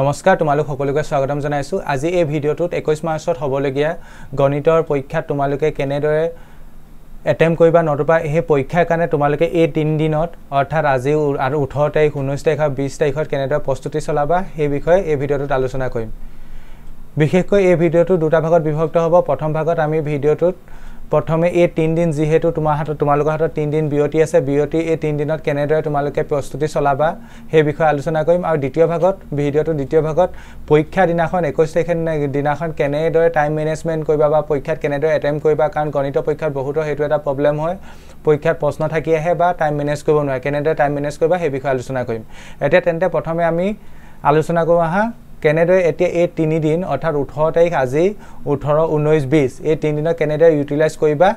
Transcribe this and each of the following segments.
নমস্কাৰ তোমালোক সকলোকে স্বাগতম জনাইছোঁ আজি এই ভিডিঅ'টোত একৈছ মাৰ্চত হ'বলগীয়া গণিতৰ পৰীক্ষাত তোমালোকে কেনেদৰে এটেম্প কৰিবা নতুবা সেই পৰীক্ষাৰ কাৰণে তোমালোকে এই তিনিদিনত অৰ্থাৎ আজি আৰু ওঠৰ তাৰিখ ঊনৈছ তাৰিখ আৰু বিছ তাৰিখত কেনেদৰে প্ৰস্তুতি চলাবা সেই বিষয়ে এই ভিডিঅ'টোত আলোচনা কৰিম বিশেষকৈ এই ভিডিঅ'টো দুটা ভাগত বিভক্ত হ'ব প্ৰথম ভাগত আমি ভিডিঅ'টোত প্ৰথমে এই তিনিদিন যিহেতু তোমাৰ হাতত তোমালোকৰ হাতত তিনিদিন বিৰতি আছে বিৰতি এই তিনিদিনত কেনেদৰে তোমালোকে প্ৰস্তুতি চলাবা সেই বিষয়ে আলোচনা কৰিম আৰু দ্বিতীয় ভাগত ভিডিঅ'টোৰ দ্বিতীয় ভাগত পৰীক্ষা দিনাখন একৈছ তাৰিখে দিনাখন কেনেদৰে টাইম মেনেজমেণ্ট কৰিবা বা পৰীক্ষাত কেনেদৰে এটেম্প কৰিবা কাৰণ গণিত পৰীক্ষাত বহুতো সেইটো এটা প্ৰব্লেম হয় পৰীক্ষাত প্ৰশ্ন থাকি আহে বা টাইম মেনেজ কৰিব নোৱাৰে কেনেদৰে টাইম মেনেজ কৰিবা সেই বিষয়ে আলোচনা কৰিম এতিয়া তেন্তে প্ৰথমে আমি আলোচনা কৰোঁ আহা কেনেদৰে এতিয়া এই তিনিদিন অৰ্থাৎ ওঠৰ তাৰিখ আজি ওঠৰ ঊনৈছ বিছ এই তিনিদিনক কেনেদৰে ইউটিলাইজ কৰিবা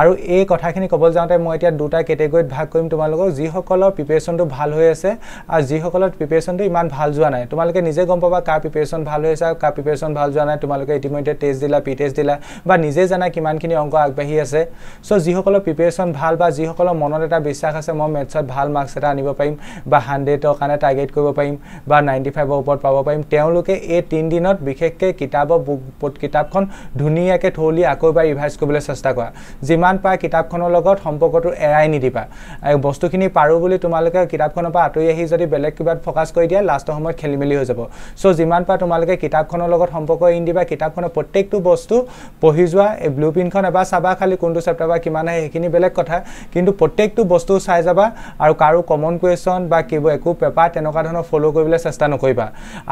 আৰু এই কথাখিনি ক'বলৈ যাওঁতে মই এতিয়া দুটা কেটেগৰীত ভাগ কৰিম তোমালোকক যিসকলৰ প্ৰিপেৰেশ্যনটো ভাল হৈ আছে আৰু যিসকলৰ প্ৰিপেৰেশ্যনটো ইমান ভাল যোৱা নাই তোমালোকে নিজে গম পাবা কাৰ প্ৰিপেৰেশ্যন ভাল হৈ আছে আৰু কাৰ প্ৰিপেৰেশ্যন ভাল যোৱা নাই তোমালোকে ইতিমধ্যে টেষ্ট দিলা পি টেষ্ট দিলা বা নিজে জানা কিমানখিনি অংক আগবাঢ়ি আছে চ' যিসকলৰ প্ৰিপেৰেশ্যন ভাল বা যিসকলৰ মনত এটা বিশ্বাস আছে মই মেথছত ভাল মাৰ্কছ এটা আনিব পাৰিম বা হাণ্ড্ৰেডৰ কাৰণে টাৰ্গেট কৰিব পাৰিম বা নাইণ্টি ফাইভৰ ওপৰত পাব পাৰিম তেওঁলোকে তেওঁলোকে এই তিনিদিনত বিশেষকৈ কিতাপৰ কিতাপখন ধুনীয়াকৈ থলি আকৌ এবাৰ ৰিভাইজ কৰিবলৈ চেষ্টা কৰা যিমান পাৰা কিতাপখনৰ লগত সম্পৰ্কটো এৰাই নিদিবা আৰু বস্তুখিনি পাৰোঁ বুলি তোমালোকে কিতাপখনৰ পৰা আঁতৰি আহি যদি বেলেগ কিবাত ফ'কাছ কৰি দিয়া লাষ্টৰ সময়ত খেলি মেলি হৈ যাব চ' যিমান পাৰা তোমালোকে কিতাপখনৰ লগত সম্পৰ্ক এৰি নিদিবা কিতাপখনৰ প্ৰত্যেকটো বস্তু পঢ়ি যোৱা এই ব্লু প্ৰিণ্টখন এবাৰ চাবা খালি কোনটো চেপ্টাৰ বা কিমান আহে সেইখিনি বেলেগ কথা কিন্তু প্ৰত্যেকটো বস্তু চাই যাবা আৰু কাৰো কমন কুৱেশ্যন বা কিব একো পেপাৰ তেনেকুৱা ধৰণৰ ফ'ল' কৰিবলৈ চেষ্টা নকৰিবা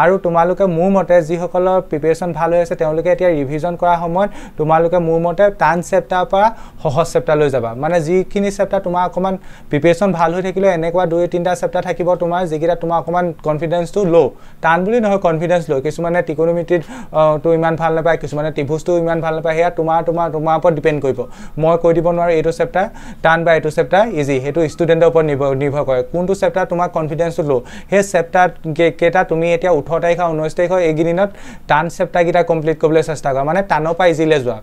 আৰু তোমাৰ তোমালোকে মোৰ মতে যিসকলৰ প্ৰিপেৰেশ্যন ভাল হৈ আছে তেওঁলোকে এতিয়া ৰিভিজন কৰাৰ সময়ত তোমালোকে মোৰ মতে টান চেপ্টাৰৰ পৰা সহজ চেপ্টাৰলৈ যাবা মানে যিখিনি চেপ্টাৰ তোমাৰ অকণমান প্ৰিপেৰেশ্যন ভাল হৈ থাকিলেও এনেকুৱা দুই তিনিটা চেপ্টাৰ থাকিব তোমাৰ যিকেইটা তোমাৰ অকণমান কনফিডেঞ্চটো ল' টান বুলি নহয় কনফিডেঞ্চ ল' কিছুমানে টিকনমিটিতো ইমান ভাল নাপায় কিছুমানে ত্ৰিভুজটো ইমান ভাল নাপায় সেয়া তোমাৰ তোমাৰ তোমাৰ ওপৰত ডিপেণ্ড কৰিব মই কৈ দিব নোৱাৰোঁ এইটো চেপ্টাৰ টান বা এইটো চেপ্টাৰ ইজি সেইটো ষ্টুডেণ্টৰ ওপৰত নিৰ্ভৰ নিৰ্ভৰ কৰে কোনটো চেপ্টাৰ তোমাৰ কনফিডেঞ্চটো ল' সেই চেপ্টাৰ কেইটা তুমি এতিয়া ওঠৰ তাৰিখৰ ঊনৈছ তাৰিখৰ এইকেইদিনত টান চেপ্টাৰকেইটা কমপ্লিট কৰিবলৈ চেষ্টা কৰা মানে টানৰ পৰা ইজিলৈ যোৱা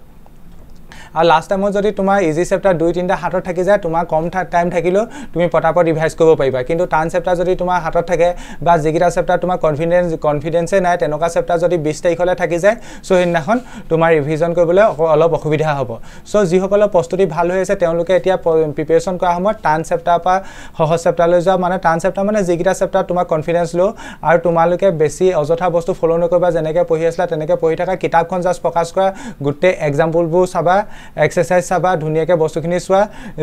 আৰু লাষ্ট টাইমত যদি তোমাৰ ইজি চেপ্টাৰ দুই তিনিটা হাতত থাকি যায় তোমাৰ কম টাইম থাকিলেও তুমি পটাপট ৰিভাইজ কৰিব পাৰিবা কিন্তু টান চেপ্টাৰ যদি তোমাৰ হাতত থাকে বা যিকেইটা চেপ্টাৰ তোমাৰ কনফিডেঞ্চ কনফিডেঞ্চেই নাই তেনেকুৱা চেপ্টাৰ যদি বিছ তাৰিখলৈ থাকি যায় চ' সেইদিনাখন তোমাৰ ৰিভিজন কৰিবলৈ অলপ অসুবিধা হ'ব চ' যিসকলৰ প্ৰস্তুতি ভাল হৈ আছে তেওঁলোকে এতিয়া প্ৰিপেৰেশ্যন কৰা সময়ত টান চেপ্টাৰৰ পৰা সহজ চেপ্টাৰলৈ যোৱা মানে টান চেপ্টাৰ মানে যিকেইটা চেপ্টাৰ তোমাৰ কনফিডেঞ্চ লওঁ আৰু তোমালোকে বেছি অযথা বস্তু ফ'ল' নকৰিবা যেনেকৈ পঢ়ি আছিলা তেনেকৈ পঢ়ি থকা কিতাপখন জাষ্ট প্ৰকাশ কৰা গোটেই এক্সাম্পলবোৰ চাবা এক্সাৰচাইজ চাবা ধুনীয়াকৈ বস্তুখিনি চোৱা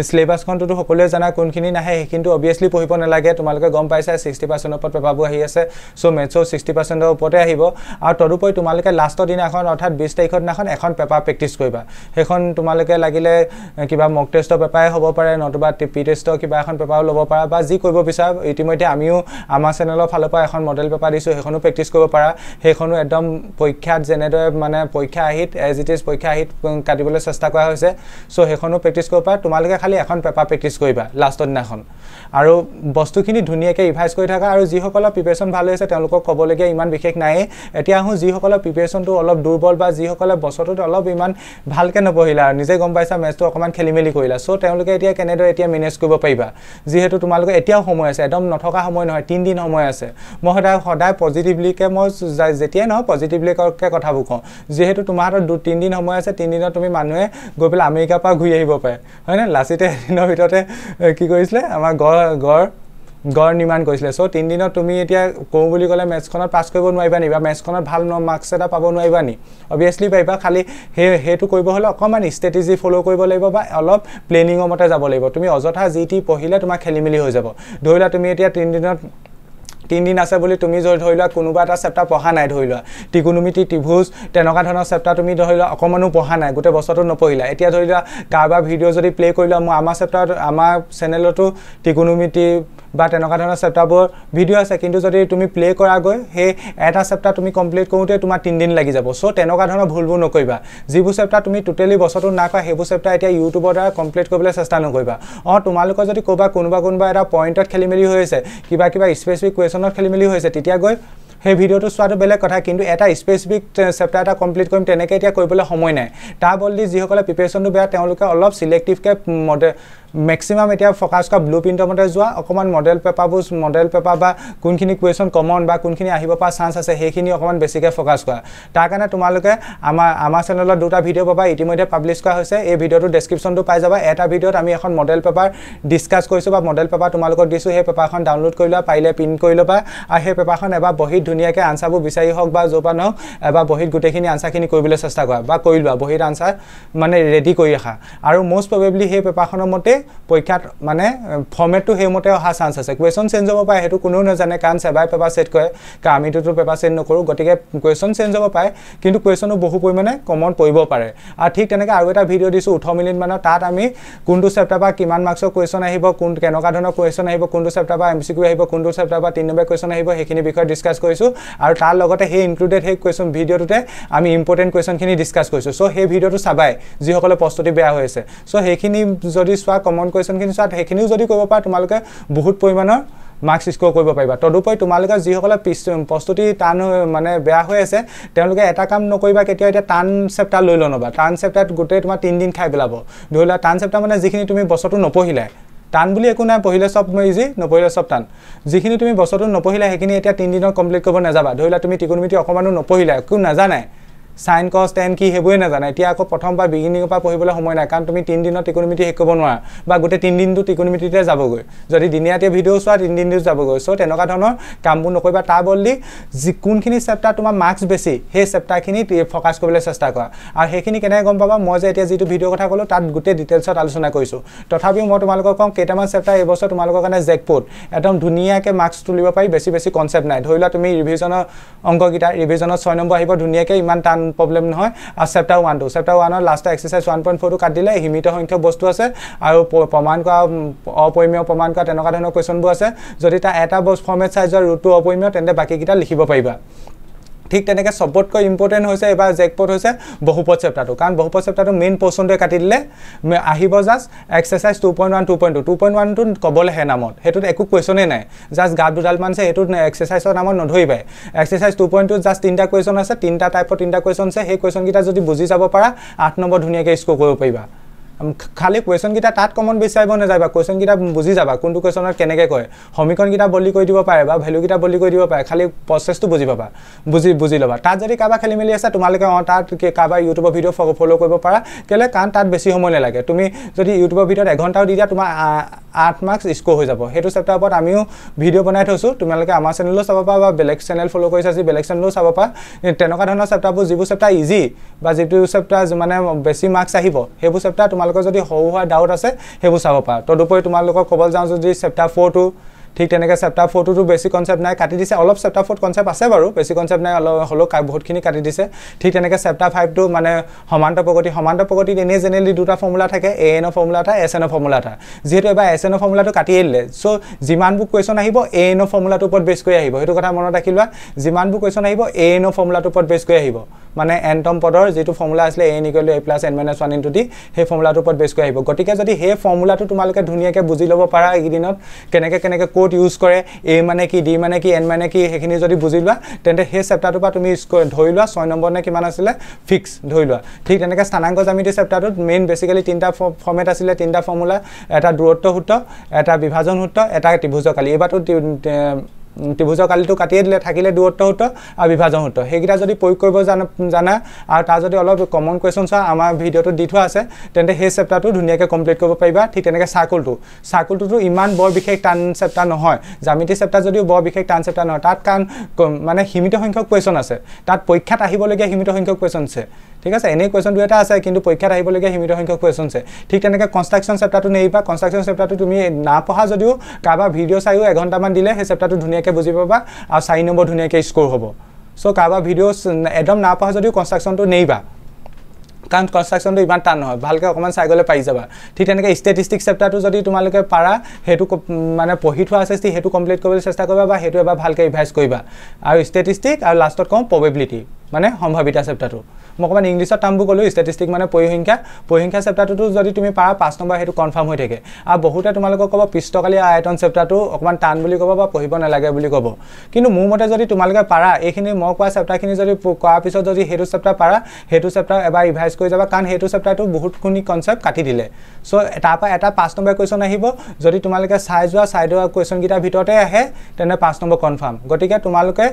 চিলেবাছখনটোতো সকলোৱে জানা কোনখিনি নাহে সেইখিনিতো অভিয়াছলি পঢ়িব নালাগে তোমালোকে গম পাইছাই ছিক্সটি পাৰ্চেণ্টৰ ওপৰত পেপাৰবোৰ আহি আছে চ' মেথছৰ ছিক্সটি পাৰ্চেণ্টৰ ওপৰতে আহিব আৰু তদুপৰি তোমালোকে লাষ্টৰ দিনাখন অৰ্থাৎ বিছ তাৰিখৰ দিনাখন এখন পেপাৰ প্ৰেক্টিচ কৰিবা সেইখন তোমালোকে লাগিলে কিবা মক টেষ্টৰ পেপাৰে হ'ব পাৰে নতুবা পি টেষ্টৰ কিবা এখন পেপাৰো ল'ব পাৰা বা যি কৰিব বিচাৰা ইতিমধ্যে আমিও আমাৰ চেনেলৰ ফালৰ পৰা এখন মডেল পেপাৰ দিছোঁ সেইখনো প্ৰেক্টিছ কৰিব পাৰা সেইখনো একদম পৰীক্ষাত যেনেদৰে মানে পৰীক্ষা আহিত এজ ইট ইজ পৰীক্ষা আহিত কাটিবলৈ চেষ্টা ব্যৱস্থা কৰা হৈছে চ' সেইখনো প্ৰেক্টিছ কৰিব পাৰে তোমালোকে খালি এখন পেপাৰ প্ৰেক্টিচ কৰিবা লাষ্টৰ দিনাখন আৰু বস্তুখিনি ধুনীয়াকৈ ৰিভাইজ কৰি থাকা আৰু যিসকলৰ প্ৰিপেৰেশ্যন ভাল হৈ আছে তেওঁলোকক ক'বলগীয়া ইমান বিশেষ নায়েই এতিয়া আহোঁ যিসকলৰ প্ৰিপেৰেশ্যনটো অলপ দুৰ্বল বা যিসকলে বছৰটোত অলপ ইমান ভালকৈ নপঢ়িলা আৰু নিজে গম পাইছা মেচটো অকণমান খেলি মেলি কৰিলা চ' তেওঁলোকে এতিয়া কেনেদৰে এতিয়া মেনেজ কৰিব পাৰিবা যিহেতু তোমালোকৰ এতিয়াও সময় আছে একদম নথকা সময় নহয় তিনিদিন সময় আছে মই সদায় সদায় পজিটিভলিকৈ মই যেতিয়াই নহয় পজিটিভলিকৈ কথাবোৰ কওঁ যিহেতু তোমাৰ হাতত দু তিনিদিন সময় আছে তিনিদিনত তুমি মানুহে গৈ পেলাই আমেৰিকাৰ পৰা ঘূৰি আহিব পাৰে হয়নে লাচিতে এদিনৰ ভিতৰতে কি কৰিছিলে আমাৰ গড় গড় গড় নিৰ্মাণ কৰিছিলে চ' তিনিদিনত তুমি এতিয়া কওঁ বুলি ক'লে মেটছখনত পাছ কৰিব নোৱাৰিবা নি বা মেটছখনত ভাল ন মাৰ্কছ এটা পাব নোৱাৰিবা নি অভিয়াছলি পাৰিবা খালি সেই সেইটো কৰিব হ'লে অকণমান ষ্ট্ৰেটেজি ফ'ল' কৰিব লাগিব বা অলপ প্লেনিঙৰ মতে যাব লাগিব তুমি অযথা যি টি পঢ়িলে তোমাৰ খেলি মেলি হৈ যাব ধৰি লোৱা তুমি এতিয়া তিনিদিনত তিনিদিন আছে বুলি তুমি ধৰি লোৱা কোনোবা এটা চেপ্টাৰ পঢ়া নাই ধৰি লোৱা ত্ৰিকোণমিতি ত্ৰিভুজ তেনেকুৱা ধৰণৰ চেপ্টাৰ তুমি ধৰি লোৱা অকণমানো পঢ়া নাই গোটেই বছৰটো নপঢ়িলা এতিয়া ধৰি লোৱা কাৰোবাৰ ভিডিঅ' যদি প্লে' কৰি লোৱা মই আমাৰ চেপ্টাৰ আমাৰ চেনেলতো ত্ৰিকোণমিতি বা তেনেকুৱা ধৰণৰ চেপ্টাৰবোৰ ভিডিঅ' আছে কিন্তু যদি তুমি প্লে কৰা গৈ সেই এটা চেপ্টাৰ তুমি কমপ্লিট কৰোঁতে তোমাৰ তিনিদিন লাগি যাব চ' তেনেকুৱা ধৰণৰ ভুলবোৰ নকৰিবা যিবোৰ চেপ্টাৰ তুমি টোটেলি বছৰটো নাখোৱা সেইবোৰ চেপ্টাৰ এতিয়া ইউটিউবৰ দ্বাৰা কমপ্লিট কৰিবলৈ চেষ্টা নকৰিবা অঁ তোমালোকৰ যদি ক'ৰবাত কোনোবা কোনোবা এটা পইণ্টত খেলি মেলি হৈ আছে কিবা কিবা স্পেচিফিক কুৱেশ্যনত খেলি মেলি হৈছে তেতিয়া গৈ সেই ভিডিঅ'টো চোৱাটো বেলেগ কথা কিন্তু এটা স্পেচিফিক চেপ্টাৰ এটা কমপ্লিট কৰিম তেনেকৈ এতিয়া কৰিবলৈ সময় নাই তাৰ বদলি যিসকলে প্ৰিপেৰেশ্যনটো বেয়া তেওঁলোকে অলপ চিলেক্টিভকৈ মডে মেক্সিমাম এতিয়া ফ'কাচ কৰা ব্লু প্ৰিণ্টমতে যোৱা অকণমান মডেল পেপাৰবোৰ মডেল পেপাৰ বা কোনখিনি কুৱেশ্যন কমন বা কোনখিনি আহিব পৰা চান্স আছে সেইখিনি অকণমান বেছিকৈ ফ'কাছ কৰা তাৰ কাৰণে তোমালোকে আমাৰ আমাৰ চেনেলত দুটা ভিডিঅ' পাবা ইতিমধ্যে পাব্লিছ কৰা হৈছে এই ভিডিঅ'টো ডেছক্ৰিপশ্যনটো পাই যাবা এটা ভিডিঅ'ত আমি এখন মডেল পেপাৰ ডিছকাছ কৰিছোঁ বা মডেল পেপাৰ তোমালোকক দিছোঁ সেই পেপাৰখন ডাউনলোড কৰি লোৱা পাৰিলে প্ৰিণ্ট কৰি ল'বা আৰু সেই পেপাৰখন এবাৰ বহীত ধুনীয়াকৈ আনচাৰবোৰ বিচাৰি হওক বা য'ৰ পৰা নহওক এবাৰ বহীত গোটেইখিনি আনচাৰখিনি কৰিবলৈ চেষ্টা কৰা বা কৰি লোৱা বহীত আনচাৰ মানে ৰেডি কৰি ৰখা আৰু মষ্ট প্ৰবেবলি সেই পেপাৰখনৰ মতে পৰীক্ষাত মানে ফৰ্মেটটো সেইমতে অহা চান্স আছে কুৱেশ্যন চেঞ্জ হ'ব পাৰে সেইটো কোনেও নাজানে কাৰণ চেবাই পেপাৰ ছেট কৰে কাৰণ আমিতোটো পেপাৰ ছেট নকৰোঁ গতিকে কুৱেশ্যন চেঞ্জ হ'ব পাৰে কিন্তু কুৱেশ্যনো বহু পৰিমাণে কমন পৰিব পাৰে আৰু ঠিক তেনেকৈ আৰু এটা ভিডিঅ' দিছোঁ ওঠৰ মিনিটমানৰ তাত আমি কোনটো চেপ্টাৰ পৰা কিমান মাৰ্কছৰ কুৱেশ্যন আহিব কোন কেনেকুৱা ধৰণৰ কুৱেশ্যন আহিব কোনটো চেপ্টাৰ পৰা এম চি কিউ আহিব কোনটো চেপ্টাৰ পৰা তিন নম্বৰ কুৱেশ্যন আহিব সেইখিনি বিষয়ে ডিছকাছ কৰিছোঁ আৰু তাৰ লগতে সেই ইনক্লুডেড সেই কুৱেশ্যন ভিডিঅ'টোতে আমি ইম্পৰ্টেণ্ট কুৱেশ্যনখিনি ডিছকাছ কৰিছোঁ চ' সেই ভিডিঅ'টো চাবাই যিসকলে প্ৰস্তুতি বেয়া হৈ আছে চ' সেইখিনি যদি চোৱা কমন কুৱেশ্যনখিনি চোৱা সেইখিনিও যদি কৰিব পাৰা তোমালোকে বহুত পৰিমাণৰ মাৰ্কছ স্ক'ৰ কৰিব পাৰিবা তদুপৰি তোমালোকে যিসকলে প্ৰস্তুতি টান মানে বেয়া হৈ আছে তেওঁলোকে এটা কাম নকৰিবা কেতিয়াও এতিয়া টান চেপ্টাৰ লৈ ল'নবা টান চেপ্টাৰত গোটেই তোমাৰ তিনিদিন খাই পেলাব ধৰি লোৱা টান চেপ্টাৰ মানে যিখিনি তুমি বছৰটো নপঢ়িলাই টান বুলি একো নাই পঢ়িলে চব ইজি নপঢ়িলে চব টান যিখিনি তুমি বছৰটো নপঢ়িলা সেইখিনি এতিয়া তিনিদিনত কমপ্লিট কৰিব নাযাবা ধৰি লোৱা তুমি ত্ৰিকোণমিতি অকণমানো নপঢ়িলা একো নাজানাই চাইন কজ টেন কি সেইবোৰে নাজানা এতিয়া আকৌ প্ৰথম বা বিগিনিঙৰ পৰা পঢ়িবলৈ সময় নাই কাৰণ তুমি তিনিদিনত ইকনমিটি শেষ কৰিব নোৱাৰা বা গোটেই তিনিদিনটো ইকনমিটিতে যাবগৈ যদি দিনীয়াতীয়া ভিডিঅ' চোৱা তিনিদিনটো যাবগৈ চ' তেনেকুৱা ধৰণৰ কামবোৰ নকৰিবা তাৰ বদলি যি কোনখিনি চেপ্টাৰ তোমাৰ মাৰ্কছ বেছি সেই চেপ্টাৰখিনি ফ'কাচ কৰিবলৈ চেষ্টা কৰা আৰু সেইখিনি কেনেকৈ গম পাবা মই যে এতিয়া যিটো ভিডিঅ' কথা ক'লোঁ তাত গোটেই ডিটেইলছত আলোচনা কৰিছোঁ তথাপিও মই তোমালোকক কওঁ কেইটামান চেপ্টাৰ এইবছৰ তোমালোকৰ কাৰণে জেকপুট একদম ধুনীয়াকৈ মাৰ্কছ তুলিব পাৰি বেছি বেছি কনচেপ্ট নাই ধৰি লোৱা তুমি ৰিভিজনৰ অংককেইটা ৰিভিজনৰ ছয় নম্বৰ আহিব ধুনীয়াকৈ ইমান টান প্ৰব্লেম নহয় আৰু চেপ্টাৰ ওৱানটো চেপ্টাৰ ওৱানৰ লাষ্টৰ এক্সাৰচাইজ ওৱান পইণ্ট ফ'ৰটো কাটি দিলে সীমিত সংখ্যক বস্তু আছে আৰু প্ৰমাণ কৰা অপৰিমীয় প্ৰমাণ কৰা তেনেকুৱা ধৰণৰ কুৱেশ্যনবোৰ আছে যদি তাৰ এটা বস্তু ফৰ্মেট চাইজৰ ৰুটটো অপৰিমীয় তেন্তে বাকীকেইটা লিখিব পাৰিবা ঠিক তেনেকৈ চবতকৈ ইম্পৰ্টেণ্ট হৈছে এইবাৰ জেকপট হৈছে বহুপথ চেপ্তাৰটো কাৰণ বহুপথ চেপ্তাৰটো মেইন পৰ্চনটোৱে কাটি দিলে আহিব just exercise two point one two point two two point ওৱানটো ক'বলৈহে নামত সেইটোত একো কুৱেশ্যনেই নাই জাষ্ট গাপ দুডালমান আছে সেইটো এক্সাৰচাইজৰ নামত নধৰিবাই exercise two point two just তিনিটা কুৱেশ্যন আছে তিনিটা টাইপৰ তিনিটা কুৱেশ্যন আছে সেই কুৱেশ্যনকেইটা যদি বুজি যাব পাৰা আঠ নম্বৰ ধুনীয়াকৈ স্ক'ৰ কৰিব পাৰিবা খালি কুৱেশ্যনকেইটা তাত কমন বিচাৰিব নাযাবা কুৱেশ্যনকেইটা বুজি যাবা কোনটো কুৱেশ্যনত কেনেকৈ কয় সমীকৰণকেইটা বলি কৰি দিব পাৰে বা ভেলুকেইটা বলি কৰি দিব পাৰে খালি প্ৰচেছটো বুজি পাবা বুজি বুজি ল'বা তাত যদি কাৰোবাৰ খেলি মেলি আছে তোমালোকে অঁ তাত কাৰোবাৰ ইউটিউবৰ ভিডিঅ' ফ'ল' কৰিব পাৰা কেলে কাৰণ তাত বেছি সময় নালাগে তুমি যদি ইউটিউবৰ ভিডিঅ'ত এঘণ্টাও দি দিয়া তোমাৰ আঠ মাৰ্কছ স্ক'ৰ হৈ যাব সেইটো চেপ্তাৰ ওপৰত আমিও ভিডিঅ' বনাই থৈছোঁ তোমালোকে আমাৰ চেনেলো চাব পাৰা বা বেলেগ চেনেল ফ'ল' কৰিছা যি বেলেগ চেনেলো চাব পাৰা তেনেকুৱা ধৰণৰ চেপ্টাৰবোৰ যিবোৰ চেপ্তাৰ ইজি বা যিটো চেপ্তাৰ মানে বেছি মাৰ্কছ আহিব সেইবোৰ চেপ্তাৰ তোমালোকে তোমালোকৰ যদি সৰু সুৰা ডাউট আছে সেইবোৰ চাব পাৰা তদুপৰি তোমালোকক ক'বলৈ যাওঁ যদি চেপ্তাৰ ফ'ৰটো ঠিক তেনেকৈ চেপ্টাৰ ফ'ৰটোতো বেছি কনচেপ্ট নাই কাটি দিছে অলপ চেপ্টাৰ ফ'ৰ কনচেপ্ট আছে বাৰু বেছি কনচেপ্ট নাই অলপ হ'লেও বহুতখিনি কাটি দিছে ঠিক তেনেকৈ চেপ্টাৰ ফাইভটো মানে সমান্ত প্ৰগতি সমান্ত প্ৰগতিত এনেই জেনেৰেলি দুটা ফৰ্মুলা থাকে এ এনৰ ফৰ্মুলা এটা এছ এনৰ ফৰ্মুলা এটা যিহেতু এবাৰ এছ এনৰ ফৰ্মুলাটো কাটি আহিলে চ' যিমানবোৰ কুৱেশ্যন আহিব এ এনৰ ফৰ্মুলাটোৰ ওপৰত বেছ কৰি আহিব সেইটো কথা মনত ৰাখি লোৱা যিমানবোৰ কুৱেশ্যন আহিব এ এনৰ ফৰ্মুলাটোৰ ওপৰত বেছ কৰি আহিব মানে এন টম পদৰ যিটো ফৰ্মুলা আছিলে এ নিকলি A plus N minus one into D সেই ফৰ্মুলাটোৰ ওপৰত বেছ কৰি আহিব গতিকে যদি সেই ফৰ্মুলাটো তোমালোকে ধুনীয়াকৈ বুজি ল'ব পাৰা এইকেইদিনত কেনেকৈ কেনেকৈ ক'ত ক'ত ইউজ কৰে এ মানে কি ডি মানে কি এন মানে কি সেইখিনি যদি বুজি লোৱা তেন্তে সেই চেপ্টাৰটোৰ পৰা তুমি ইউজ ধৰি লোৱা ছয় নম্বৰ নে কিমান আছিলে ফিক্স ধৰি লোৱা ঠিক তেনেকৈ স্থানাংক জ্যামিতি চেপ্টাৰটোত মেইন বেচিকেলি তিনিটা ফৰ্মেট আছিলে তিনিটা ফৰ্মুলা এটা দূৰত্ব সূত্ৰ এটা বিভাজন সূত্ৰ এটা ত্ৰিভুজকালি এইবাৰটো ত্ৰিভুজৰ কালিটো কাটিয়ে দিলে থাকিলে দূৰত্ব সূত্ৰ আৰু বিভাজন সূত্ৰ সেইকেইটা যদি প্ৰয়োগ কৰিব জানা জানা আৰু তাৰ যদি অলপ কমন কুৱেশ্যন চোৱা আমাৰ ভিডিঅ'টোত দি থোৱা আছে তেন্তে সেই চেপ্টাৰটো ধুনীয়াকৈ কমপ্লিট কৰিব পাৰিবা ঠিক তেনেকৈ চাৰ্কুলটো চাৰ্কুলটোতো ইমান বৰ বিশেষ টান চেপ্টাৰ নহয় জামিতি চেপ্টাৰ যদিও বৰ বিশেষ টান চেপ্টাৰ নহয় তাত কাৰণ মানে সীমিত সংখ্যক কুৱেশ্যন আছে তাত পৰীক্ষাত আহিবলগীয়া সীমিত সংখ্যক কুৱেশ্যন আছে ঠিক আছে এনেই কুৱেশ্যন দুই এটা আছে কিন্তু পৰীক্ষাত আহিবলগীয়া সীমিত সংখ্যক কুৱেশ্যনছে ঠিক তেনেকৈ কনষ্ট্ৰাকশ্যন চেপ্টাৰটো নেৰিবা কনষ্ট্ৰাকশ্যন চেপ্টাৰটো তুমি নাপঢ়া যদিও কাৰোবাৰ ভিডিঅ' চায়ো এঘণ্টামান দিলে সেই চেপ্টাৰটো ধুনীয়াকৈ বুজি পাবা আৰু চাৰি নম্বৰ ধুনীয়াকৈ স্ক'ৰ হ'ব চ' কাৰোবাৰ ভিডিঅ' একদম নাপঢ়া যদিও কনষ্ট্ৰাকশ্যনটো নেৰিবা কাৰণ কনষ্ট্ৰাকশ্যনটো ইমান টান নহয় ভালকৈ অকণমান চাই গ'লে পাই যাবা ঠিক তেনেকৈ ষ্টেটিষ্টিক চেপ্টাৰটো যদি তোমালোকে পাৰা সেইটো মানে পঢ়ি থোৱা আছে যদি সেইটো কমপ্লিট কৰিবলৈ চেষ্টা কৰিবা বা সেইটো এবাৰ ভালকৈ ৰিভাইজ কৰিবা আৰু ষ্টেটিষ্টিক আৰু লাষ্টত কওঁ প্ৰবেবিলিটি মানে সম্ভাৱিতা চেপ্টাৰটো মই অকণমান ইংলিছত কামবোৰ ক'লোঁ ষ্টেটিষ্টিক মানে পৰিসংখ্যা পৰিসংখ্যা চেপ্টাৰটোতো যদি তুমি পাৰা পাঁচ নম্বৰ সেইটো কনফাৰ্ম হৈ থাকে আৰু বহুতে তোমালোকক ক'ব পিষ্টকালী আয়তন চেপ্টাৰটো অকণমান টান বুলি ক'ব বা পঢ়িব নালাগে বুলি ক'ব কিন্তু মোৰ মতে যদি তোমালোকে পাৰা এইখিনি মই কোৱা চেপ্টাৰখিনি যদি কৰাৰ পিছত যদি সেইটো চেপ্টাৰ পাৰা সেইটো চেপ্টাৰ এবাৰ ৰিভাইজ কৰি যাবা কাৰণ সেইটো চেপ্টাৰটো বহুতখিনি কনচেপ্ট কাটি দিলে ছ' তাৰপৰা এটা পাঁচ নম্বৰ কুৱেশ্যন আহিব যদি তোমালোকে চাই যোৱা চাই যোৱা কুৱেশ্যনকেইটাৰ ভিতৰতে আহে তেনে পাঁচ নম্বৰ কনফাৰ্ম গতিকে তোমালোকে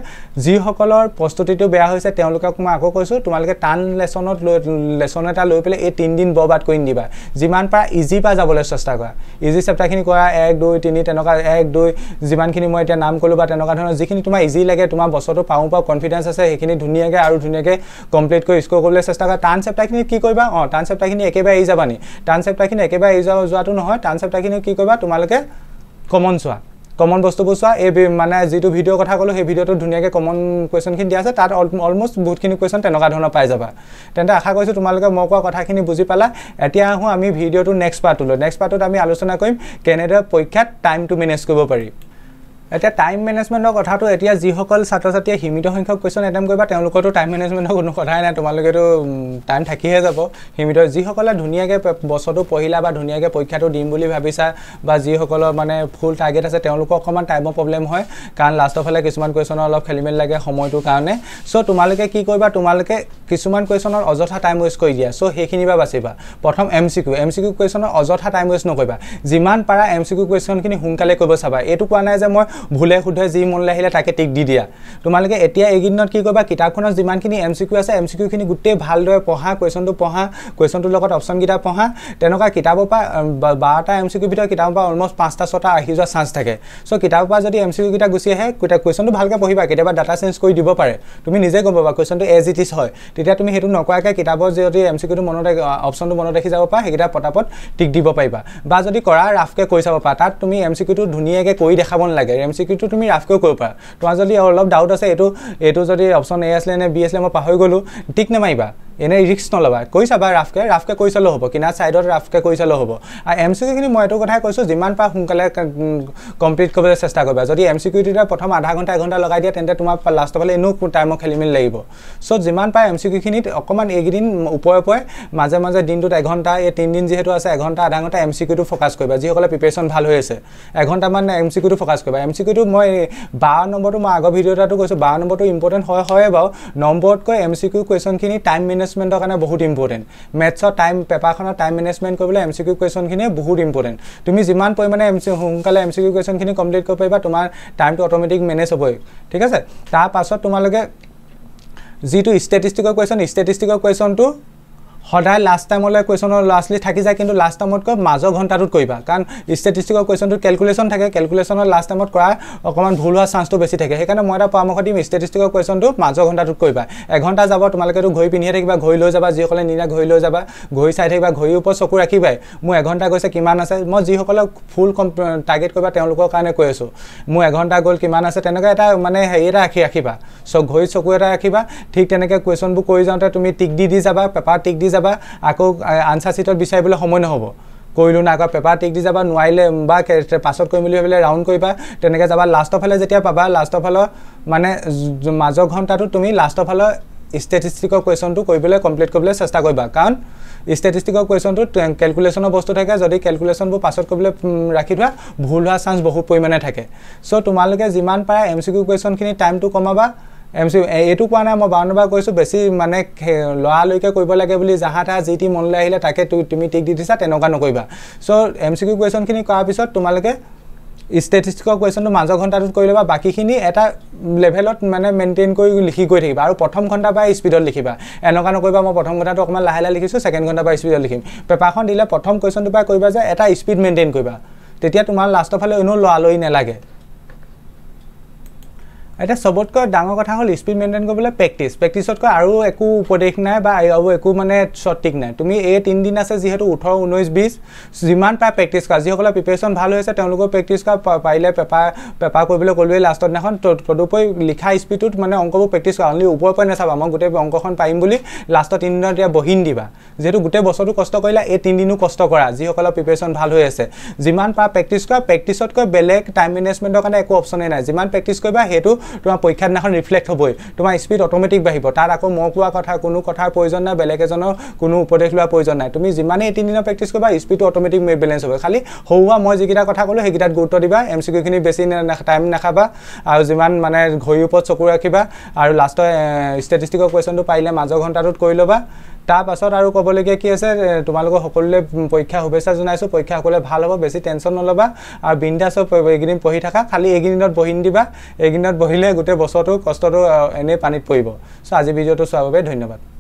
যিসকলৰ প্ৰস্তুতিটো বেয়া হৈছে তেওঁলোকক মই আকৌ কৈছোঁ তোমালোকে টান টান লেচনত লৈ লেচন এটা লৈ পেলাই এই তিনিদিন বৰবাদ কৰি নিদিবা যিমান পাৰা ইজি পৰা যাবলৈ চেষ্টা কৰা ইজি চেপ্টাৰখিনি কৰা এক দুই তিনি তেনেকুৱা এক দুই যিমানখিনি মই এতিয়া নাম ক'লোঁ বা তেনেকুৱা ধৰণৰ যিখিনি তোমাৰ ইজি লাগে তোমাৰ বছৰটো পাওঁ পাওঁ কনফিডেঞ্চ আছে সেইখিনি ধুনীয়াকৈ আৰু ধুনীয়াকৈ কমপ্লিট কৰি স্ক'ৰ কৰিবলৈ চেষ্টা কৰা টান চেপ্টাৰখিনি কি কৰিবা অঁ টান চেপ্টাৰখিনি একেবাৰে এৰি যাবানি টান চেপ্টাৰখিনি একেবাৰে এৰি যোৱা যোৱাটো নহয় টান চেপ্টাৰখিনি কি কৰিবা তোমালোকে কমন চোৱা কমন বস্তুবোৰ চোৱা এই মানে যিটো ভিডিঅ'ৰ কথা ক'লোঁ সেই ভিডিঅ'টোত ধুনীয়াকৈ কমন কুৱেশ্যনখিনি দিয়া আছে তাত অলমষ্ট বহুতখিনি কুৱেশ্যন তেনেকুৱা ধৰণৰ পাই যাবা তেন্তে আশা কৰিছোঁ তোমালোকে মই কোৱা কথাখিনি বুজি পালা এতিয়া আহোঁ আমি ভিডিঅ'টো নেক্সট পাৰ্টটোলৈ নেক্সট পাৰ্টত আমি আলোচনা কৰিম কেনেদৰে পৰীক্ষাত টাইমটো মেনেজ কৰিব পাৰি এতিয়া টাইম মেনেজমেণ্টৰ কথাটো এতিয়া যিসকল ছাত্ৰ ছাত্ৰীয়ে সীমিত সংখ্যক কুৱেশ্যন এটেম্প কৰিবা তেওঁলোকৰতো টাইম মেনেজমেণ্টৰ কোনো কথাই নাই তোমালোকেতো টাইম থাকিহে যাব সীমিত যিসকলে ধুনীয়াকৈ বছৰটো পঢ়িলা বা ধুনীয়াকৈ পৰীক্ষাটো দিম বুলি ভাবিছা বা যিসকলৰ মানে ফুল টাৰ্গেট আছে তেওঁলোকৰ অকণমান টাইমৰ প্ৰব্লেম হয় কাৰণ লাষ্টৰ ফালে কিছুমান কুৱেশ্যনৰ অলপ খেলি মেলি লাগে সময়টোৰ কাৰণে চ' তোমালোকে কি কৰিবা তোমালোকে কিছুমান কুৱেশ্যনৰ অযথা টাইম ৱেষ্ট কৰি দিয়া চ' সেইখিনিৰ পৰা বাচিবা প্ৰথম M C Q M C Q কুৱেশ্যনৰ অযথা টাইম ৱেষ্ট নকৰিবা যিমান পাৰা এম চি কিউ কুৱেশ্যনখিনি সোনকালে কৰিব চাবা এইটো কোৱা নাই যে মই ভুলে শুদ্ধে যি মনলৈ আহিলে তাকে টিক দি দিয়া তোমালোকে এতিয়া এইকেইদিনত কি কৰিবা কিতাপখনত যিমানখিনি এম চি কিউ আছে এম চি কিউখিনি গোটেই ভালদৰে পঢ়া কুৱেশ্যনটো পঢ়া কুৱেশ্যনটোৰ লগত অপশ্যনকেইটা পঢ়া তেনেকুৱা কিতাপৰ পৰা বাৰটা এম চি কিউৰ ভিতৰত কিতাপৰ পৰা অলমষ্ট পাঁচটা ছটা আহি যোৱা চান্স থাকে চ' কিতাপৰ পৰা যদি এম চি কিউকেইটা গুচি আহে কুৱেশ্যনটো ভালকৈ পঢ়িবা কেতিয়াবা ডাটা চেঞ্জ কৰি দিব পাৰে তুমি নিজে গম পাবা কুৱেশ্যনটো এজ ইট ইজ হয় তেতিয়া তুমি সেইটো নকৰাকৈ কিতাপৰ যদি এম চি কিউটো মনত অপশ্যনটো মনত ৰাখি যাব পাৰা সেইকেইটা পটাপট টিক দিব পাৰিবা বা যদি কৰা ৰাফকৈ কৈ চাব পাৰা তাত তুমি এম চি কিউটো ধুনীয়াকৈ কৰি দেখাব নালাগে এম চি কিউটো তুমি ৰাফকৈ কৰিব পাৰা তোমাৰ যদি অলপ ডাউট আছে এইটো এইটো যদি অপশ্যন এ আছিলে নে বি আছিলে মই পাহৰি গ'লোঁ ঠিক নেমাৰিবা এনেই ৰিক্স নল'বা কৈ চাবা ৰাফকৈ ৰাফকৈ কৰি চালেও হ'ব কিনা ছাইডত ৰাফকৈ কৰি চালেও হ'ব আৰু এম চি চিকিউখিনি মই এইটো কথাই কৈছোঁ যিমান পাৰ সোনকালে কমপ্লিট কৰিবলৈ চেষ্টা কৰিবা যদি এম চি চিকিউটিতে প্ৰথম আধা ঘণ্টা এঘণ্টা লগাই দিয়া তেন্তে তোমাৰ লাষ্টৰ ফালে এনেও টাইমৰ মেলি লাগিব চ' যিমান পাৰ এম চি চিকিউখিনিত অকণমান এইকেইদিন ওপৰে ওপৰে মাজে মাজে দিনটোত এঘণ্টা এই তিনিদিন যিহেতু আছে এঘণ্টা আধা ঘণ্টা এম চি কিউটো ফ'কাছ কৰিবা যিসকলে প্ৰিপেৰেশ্যন ভাল হৈ আছে এঘণ্টামান এম চি চিকিউটো ফ'কাছ কৰিবা এম চি চিকিউটো মই বাৰ নম্বৰটো মই আগৰ ভিডিঅ' এটাটো কৈছোঁ বাৰ নম্বৰটো ইম্পৰ্টেণ্ট হয় হয় বাৰু নম্বৰতকৈ এম চি চিকিউ কুৱেশ্যনখিনি টাইম মেনেজ মেনেজমেণ্টৰ কাৰণে বহুত ইম্পৰ্টেণ্ট মেথছৰ টাইম পেপাৰখনৰ টাইম মেনেজমেণ্ট কৰিবলৈ এম চি কিউ কুৱেশ্যনখিনিয়ে বহুত ইম্পৰ্টেণ্ট তুমি যিমান পৰিমাণে এম চি সোনকালে এম চি কিউ কুৱেশ্যনখিনি কমপ্লিট কৰিব পাৰিবা তোমাৰ টাইমটো অট'মেটিক মেনেজ হ'বই ঠিক আছে তাৰপাছত তোমালোকে যিটো ষ্টেটিষ্টিকৰ কুৱেশ্যন ষ্টেটিষ্টিকৰ কুৱেশ্যনটো সদায় লাষ্ট টাইমলৈ কুৱেশ্যনৰ ল'ৰা ছোৱালী থাকি যায় কিন্তু লাষ্ট টাইমতকৈ মাজৰ ঘণ্টাটোত কৰিবা কাৰণ ষ্টেটিষ্টিকৰ কুৱেশ্যনটোত কেলকুলেশ্যন থাকে কেলকুলেশ্যনৰ লাষ্ট টাইমত কৰা অকণমান ভুল হোৱা চান্সটো বেছি থাকে সেইকাৰণে মই এটা পৰামৰ্শ দিম ষ্টেটিষ্টিকৰ কুৱেশ্যনটো মাজৰ ঘণ্টাটোত কৰিবা এঘণ্টা যাব তোমালোকেতো ঘড়ী পিন্ধিয়ে থাকিবা ঘড়ী লৈ যাবা যিসকলে নিনা ঘড়ী লৈ যাবা ঘড়ী চাই থাকিবা ঘড়ীৰ ওপৰত চকু ৰাখিবাই মোৰ এঘণ্টা গৈছে কিমান আছে মই যিসকলক ফুল কম টাৰ্গেট কৰিবা তেওঁলোকৰ কাৰণে কৈ আছোঁ মোৰ এঘণ্টা গ'ল কিমান আছে তেনেকুৱা এটা মানে হেৰি এটা ৰাখি ৰাখিবা চ ঘড়ীত চকু এটা ৰাখিবা ঠিক তেনেকৈ কুৱেশ্যনবোৰ কৰি যাওঁতে তুমি টিক দি দি যাবা পেপাৰ টিক দি যাবা আকৌ আনচাৰ চিটত বিচাৰিবলৈ সময় নহ'ব কৰিলোঁ নাই আকৌ পেপাৰ টিক দি যাবা নোৱাৰিলে বা পাছত কৰিম বুলি ভাবিলে ৰাউণ্ড কৰিবা তেনেকৈ যাবা লাষ্টৰ ফালে যেতিয়া পাবা লাষ্টৰ ফালৰ মানে মাজৰ ঘণ্টাটো তুমি লাষ্টৰ ফালৰ ষ্টেটিষ্টিকৰ কুৱেশ্যনটো কৰিবলৈ কমপ্লিট কৰিবলৈ চেষ্টা কৰিবা কাৰণ ষ্টেটিষ্টিকৰ কুৱেশ্যনটোত কেলকুলেশ্যনৰ বস্তু থাকে যদি কেলকুলেশ্যনবোৰ পাছত কৰিবলৈ ৰাখি থোৱা ভুল হোৱাৰ চান্স বহু পৰিমাণে থাকে চ' তোমালোকে যিমান পাৰা এম চি কিউ কুৱেশ্যনখিনি টাইমটো কমাবা এম চি এইটো কোৱা নাই মই বাৰম্বাৰ কৈছোঁ বেছি মানে লৰালৰিকৈ কৰিব লাগে বুলি যাহা তাহা যি টি মনলৈ আহিলে তাকে তুমি তুমি টিক দি দিছা তেনেকুৱা নকৰিবা চ' এম চি কিউ কুৱেশ্যনখিনি কৰাৰ পিছত তোমালোকে ষ্টেটিষ্টিকৰ কুৱেশ্যনটো মাজৰ ঘণ্টাটোত কৰি ল'বা বাকীখিনি এটা লেভেলত মানে মেইনটেইন কৰি লিখি গৈ থাকিবা আৰু প্ৰথম ঘণ্টা পৰাই স্পীডত লিখিবা এনেকুৱা নকৰিবা মই প্ৰথম ঘণ্টাটো অকণমান লাহে লাহে লিখিছোঁ ছেকেণ্ড ঘণ্টা পৰাই স্পীডত লিখিম পেপাৰখন দিলে প্ৰথম কুৱেশ্যনটোৰ পৰা কৰিবা যে এটা স্পীড মেইনটেইন কৰিবা তেতিয়া তোমাৰ লাষ্টৰ ফালে এনেও লৰালৰি নেলাগে এটা সবতকৈ ডাঙৰ কথা হ'ল স্পীড মেইনটেইন কৰিবলৈ প্ৰেক্টিচ প্ৰেক্টিচতকৈ আৰু একো উপদেশ নাই বা আৰু একো মানে চট্ৰিক নাই তুমি এই তিনিদিন আছে যিহেতু ওঠৰ ঊনৈছ বিছ যিমান পাৰে প্ৰেক্টিচ কৰা যিসকলে প্ৰিপেৰেশ্যন ভাল হৈ আছে তেওঁলোকেও প্ৰেক্টিচ কৰা পাৰিলে পেপাৰ পেপাৰ কৰিবলৈ ক'লোৱেই লাষ্টৰ দিনাখন তদুপৰি লিখা স্পীডটোত মানে অংকবোৰ প্ৰেক্টিচ কৰা অনলি ওপৰৰ পৰা নাচাবা মই গোটেই অংকখন পাৰিম বুলি লাষ্টৰ তিনিদিনত এতিয়া বহিন দিবা যিহেতু গোটেই বছৰটো কষ্ট কৰিলা এই তিনিদিনো কষ্ট কৰা যিসকলৰ প্ৰিপেৰেশ্যন ভাল হৈ আছে যিমান পাৰা প্ৰেক্টিচ কৰা প্ৰেক্টিচতকৈ বেলেগ টাইম মেনেজমেণ্টৰ কাৰণে একো অপশ্যনেই নাই যিমান প্ৰেক্টিচ কৰিবা সেইটো তোমাৰ পৰীক্ষাৰ দিনাখন ৰিফ্লেক্ট হ'বই তোমাৰ স্পীড অট'মেটিক বাঢ়িব তাত আকৌ মই কোৱা কথা কোনো কথাৰ প্ৰয়োজন নাই বেলেগ এজনৰ কোনো উপদেশ লোৱাৰ প্ৰয়োজন নাই তুমি যিমানেই এই তিনিদিনৰ প্ৰেক্টিছ কৰিবা স্পীডটো অট'মেটিক বেলেঞ্চ হ'ব খালী সৰু হোৱা মই যিকেইটা কথা ক'লোঁ সেইকেইটাত গুৰুত্ব দিবা এম চি কিউখিনি বেছি টাইম নাখাবা আৰু যিমান মানে ঘড়ীৰ ওপৰত চকু ৰাখিবা আৰু লাষ্টৰ ষ্টেটিষ্টিকৰ কুৱেশ্যনটো পাৰিলে মাজৰ ঘণ্টাটোত কৰি ল'বা তাৰপাছত আৰু ক'বলগীয়া কি আছে তোমালোকৰ সকলোলৈ পৰীক্ষা শুভেচ্ছা জনাইছোঁ পৰীক্ষা সকলোৱে ভাল হ'ব বেছি টেনশ্যন নল'বা আৰু বিন্দাছ এইকেইদিন পঢ়ি থাকা খালী এইকেইদিনত বহি নিদিবা এইকেইদিনত বহিলে গোটেই বছৰটো কষ্টটো এনেই পানীত পৰিব চ' আজি ভিডিঅ'টো চোৱাৰ বাবে ধন্যবাদ